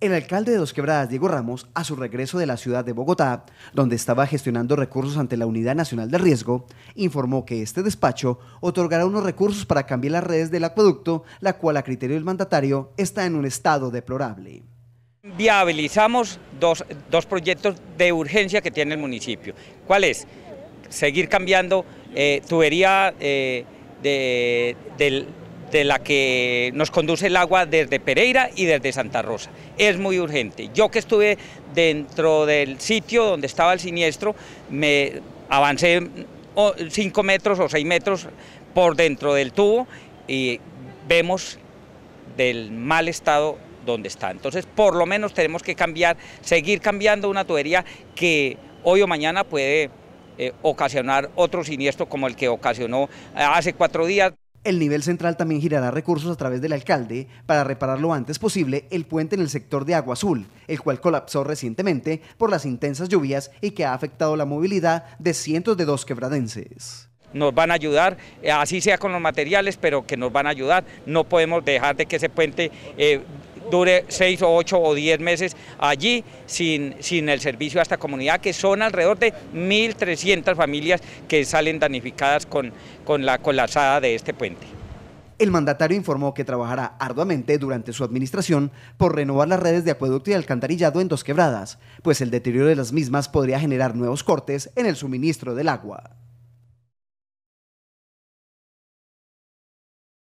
El alcalde de Dos Quebradas, Diego Ramos, a su regreso de la ciudad de Bogotá, donde estaba gestionando recursos ante la Unidad Nacional de Riesgo, informó que este despacho otorgará unos recursos para cambiar las redes del acueducto, la cual a criterio del mandatario está en un estado deplorable. Viabilizamos dos, proyectos de urgencia que tiene el municipio. ¿Cuál es? Seguir cambiando eh, tubería eh, del de la que nos conduce el agua desde Pereira y desde Santa Rosa. Es muy urgente. Yo que estuve dentro del sitio donde estaba el siniestro, me avancé oh, cinco metros o seis metros por dentro del tubo y vemos del mal estado donde está. Entonces, por lo menos tenemos que cambiar, seguir cambiando una tubería que hoy o mañana puede eh, ocasionar otro siniestro como el que ocasionó hace cuatro días. El nivel central también girará recursos a través del alcalde para reparar lo antes posible el puente en el sector de Agua Azul, el cual colapsó recientemente por las intensas lluvias y que ha afectado la movilidad de cientos de dos quebradenses nos van a ayudar, así sea con los materiales, pero que nos van a ayudar. No podemos dejar de que ese puente eh, dure seis o ocho o diez meses allí sin, el servicio a esta comunidad, que son alrededor de 1.300 familias que salen danificadas con, con la colapsada de este puente. El mandatario informó que trabajará arduamente durante su administración por renovar las redes de acueducto y alcantarillado en dos quebradas, pues el deterioro de las mismas podría generar nuevos cortes en el suministro del agua.